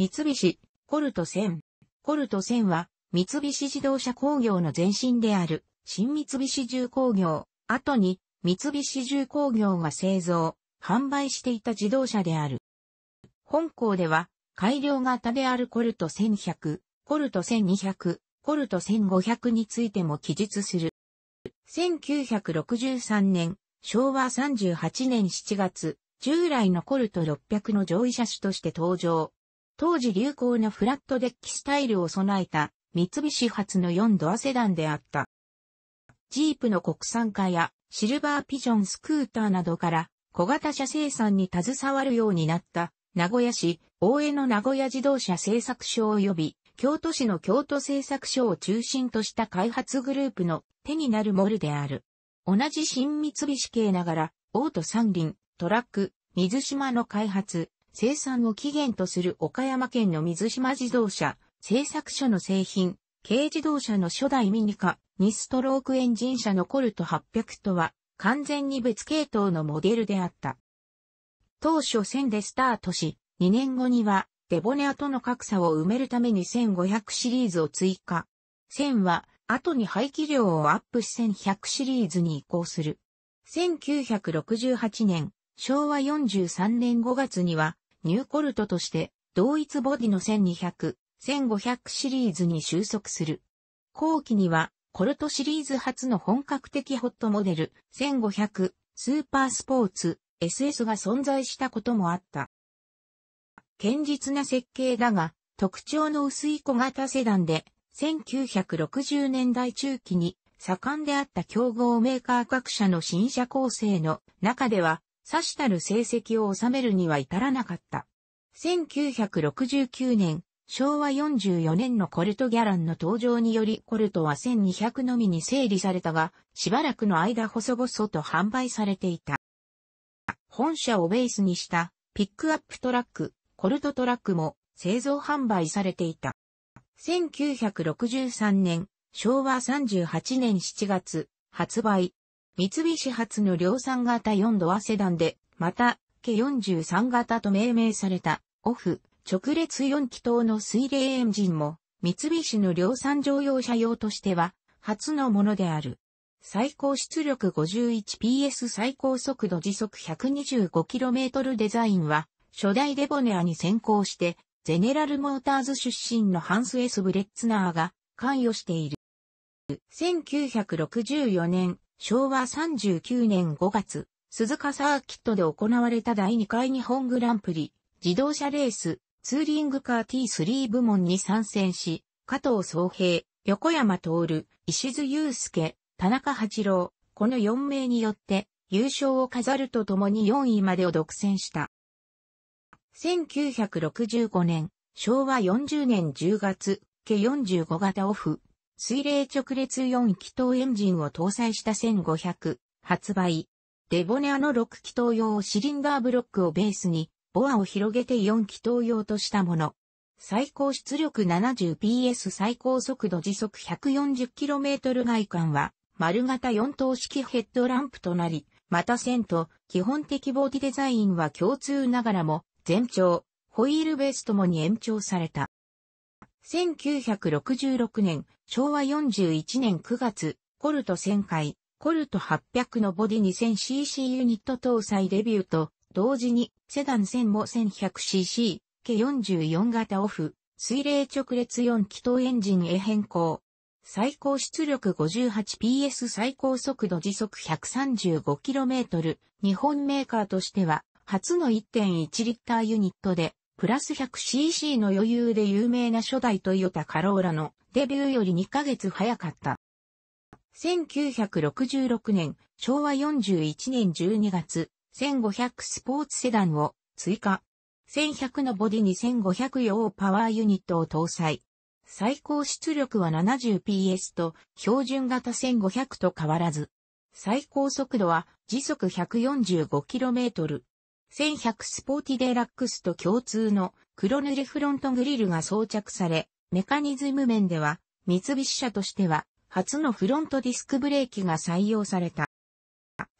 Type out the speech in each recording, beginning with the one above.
三菱、コルト1000。コルト1000は、三菱自動車工業の前身である、新三菱重工業、後に、三菱重工業が製造、販売していた自動車である。本校では、改良型であるコルト1100、コルト1200、コルト1500についても記述する。1963年、昭和38年7月、従来のコルト600の上位車種として登場。当時流行のフラットデッキスタイルを備えた三菱発の4ドアセダンであった。ジープの国産化やシルバーピジョンスクーターなどから小型車生産に携わるようになった名古屋市大江の名古屋自動車製作所及び京都市の京都製作所を中心とした開発グループの手になるモルである。同じ新三菱系ながら、オート三輪、トラック、水島の開発、生産を起源とする岡山県の水島自動車製作所の製品、軽自動車の初代ミニカ、2ストロークエンジン車のコルト800とは完全に別系統のモデルであった。当初1000でスタートし、2年後にはデボネアとの格差を埋めるために1500シリーズを追加。1000は後に排気量をアップし1100シリーズに移行する。1968年、昭和43年5月には、ニューコルトとして、同一ボディの1200、1500シリーズに収束する。後期には、コルトシリーズ初の本格的ホットモデル、1500、スーパースポーツ、SS が存在したこともあった。堅実な設計だが、特徴の薄い小型セダンで、1960年代中期に盛んであった競合メーカー各社の新車構成の中ではさしたる成績を収めるには至らなかった。1969年、昭和44年のコルトギャランの登場によりコルトは1200のみに整理されたが、しばらくの間細々と販売されていた。本社をベースにしたピックアップトラック、コルトトラックも製造販売されていた。1963年、昭和38年7月、発売、三菱発の量産型4ドアセダンで、また、K43 型と命名された、オフ、直列4気筒の水冷エンジンも、三菱の量産乗用車用としては、初のものである。最高出力 51PS 最高速度時速 125km デザインは、初代デボネアに先行して、ゼネラルモーターズ出身のハンス・エス・ブレッツナーが関与している。1964年、昭和39年5月、鈴鹿サーキットで行われた第2回日本グランプリ、自動車レース、ツーリングカー T3 部門に参戦し、加藤総平、横山徹、石津祐介、田中八郎、この4名によって優勝を飾るとともに4位までを独占した。1965年、昭和40年10月、計45型オフ、水冷直列4気筒エンジンを搭載した1500発売。デボネアの6気筒用シリンダーブロックをベースに、ボアを広げて4気筒用としたもの。最高出力 70PS 最高速度時速 140km 外観は、丸型4灯式ヘッドランプとなり、また線と基本的ボディデザインは共通ながらも、全長、ホイールベースともに延長された。1966年、昭和41年9月、コルト1000回、コルト800のボディ 2000cc ユニット搭載デビューと、同時に、セダン1000も 1100cc、計44型オフ、水冷直列4気筒エンジンへ変更。最高出力 58PS 最高速度時速 135km、日本メーカーとしては、初の1.1リッターユニットで、プラス 100cc の余裕で有名な初代トヨタカローラのデビューより2ヶ月早かった。1966年、昭和41年12月、1500スポーツセダンを追加。1100のボディに1500用パワーユニットを搭載。最高出力は 70PS と標準型1500と変わらず。最高速度は時速 145km。1100スポーティデラックスと共通の黒塗りフロントグリルが装着され、メカニズム面では、三菱車としては、初のフロントディスクブレーキが採用された。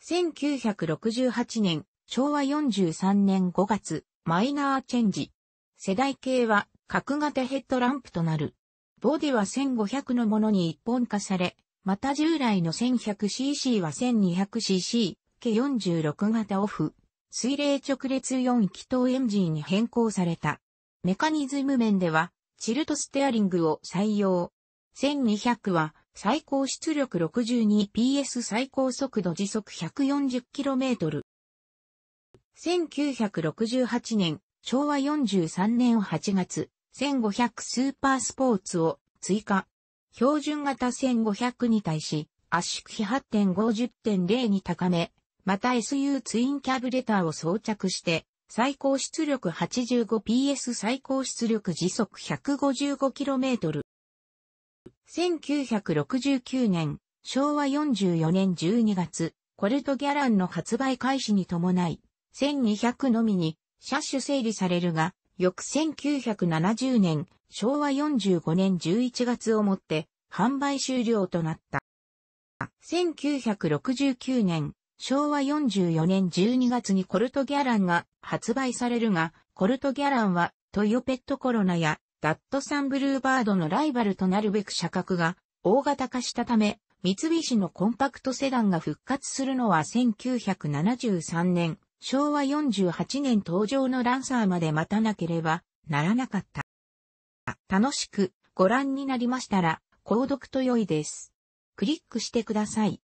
1968年、昭和43年5月、マイナーチェンジ。世代系は、角型ヘッドランプとなる。ボディは1500のものに一本化され、また従来の 1100cc は 1200cc、計46型オフ、水冷直列4気筒エンジンに変更された。メカニズム面では、チルトステアリングを採用。1200は最高出力 62PS 最高速度時速 140km。1968年、昭和43年8月、1500スーパースポーツを追加。標準型1500に対し、圧縮比8.50.0に高め、また SU ツインキャブレターを装着して、最高出力 85PS 最高出力時速 155km。1969年、昭和44年12月、コルトギャランの発売開始に伴い、1200のみに車種整理されるが、翌1970年、昭和45年11月をもって販売終了となった。1969年、昭和44年12月にコルトギャランが発売されるが、コルトギャランはトヨペットコロナやダットサンブルーバードのライバルとなるべく車格が大型化したため、三菱のコンパクトセダンが復活するのは1973年、昭和48年登場のランサーまで待たなければならなかった。楽しくご覧になりましたら、購読と良いです。クリックしてください。